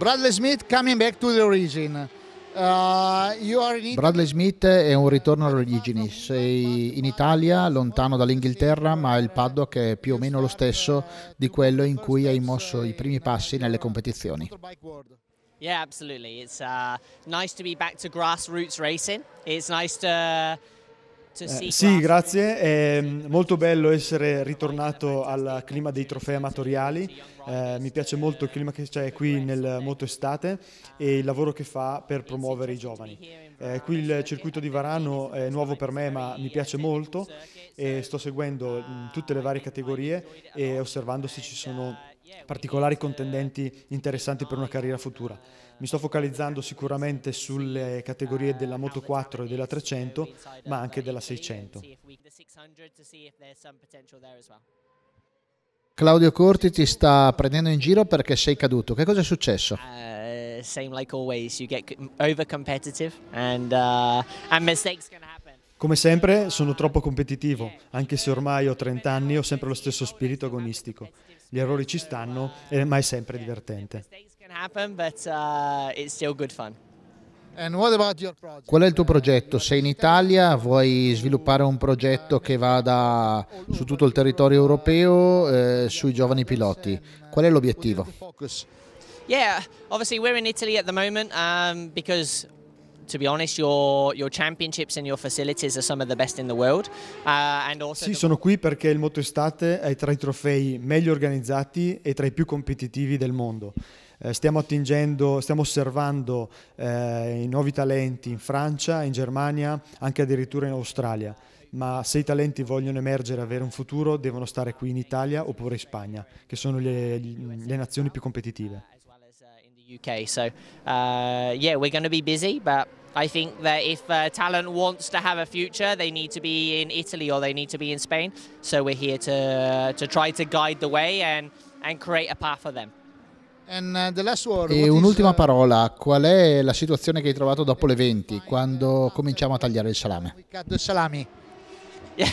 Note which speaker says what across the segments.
Speaker 1: Bradley Smith coming back to the origin. Uh, Bradley Smith è un ritorno alle origini, sei in Italia, lontano dall'Inghilterra, ma il paddock è più o meno lo stesso di quello in cui hai mosso i primi passi nelle competizioni.
Speaker 2: Yeah, absolutely. It's uh, nice to be back to grassroots racing. It's nice to
Speaker 3: cioè, eh, sì, grazie. È molto bello essere ritornato al clima dei trofei amatoriali. Eh, mi piace molto il clima che c'è qui nel Moto Estate e il lavoro che fa per promuovere i certo, giovani. Eh, qui il certo, circuito di Varano è nuovo per me, ma mi piace molto eh, e sto seguendo mm, tutte le varie categorie e osservando se ci sono particolari contendenti interessanti per una carriera futura. Mi sto focalizzando sicuramente sulle categorie della Moto 4 e della 300, ma anche della 600.
Speaker 1: Claudio Corti ti sta prendendo in giro perché sei caduto. Che cosa è successo?
Speaker 2: Uh, same like always, you get over competitive and, uh, and mistakes can happen.
Speaker 3: Come sempre sono troppo competitivo, anche se ormai ho 30 anni ho sempre lo stesso spirito agonistico. Gli errori ci stanno, eh, ma è sempre divertente.
Speaker 2: Uh,
Speaker 1: Qual è il tuo progetto? Sei in Italia, vuoi sviluppare un progetto che vada su tutto il territorio europeo eh, sui giovani piloti? Qual è l'obiettivo? Sì,
Speaker 2: ovviamente siamo in Italia at momento moment um, to be honest, your, your championships and your facilities are some of the best in the world. Uh,
Speaker 3: sì, sono qui perché il Moto Estate è tra i trofei meglio organizzati e tra i più competitivi del mondo. Eh, stiamo attingendo, stiamo osservando eh, i nuovi talenti in Francia, in Germania, anche addirittura in Australia. Ma se i talenti vogliono emergere e avere un futuro, devono stare qui in Italia oppure in Spagna, che sono le, le nazioni più competitive.
Speaker 2: UK. Uh, so uh, yeah, we're going to be busy, but i think that if uh, talent wants to have a future, they need to be in Italy or they need to be in Spain. So we're here to, uh, to try to guide the way and, and create a path for them.
Speaker 1: And, uh, the last word, e un'ultima uh, parola, qual è la situazione che hai trovato dopo le 20, quando cominciamo a tagliare il salame? Yeah,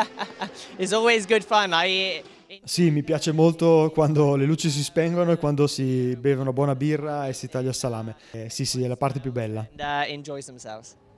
Speaker 2: it's always good fun. I,
Speaker 3: sì, mi piace molto quando le luci si spengono e quando si beve una buona birra e si taglia il salame. Eh, sì, sì, è la parte più bella.
Speaker 2: And, uh,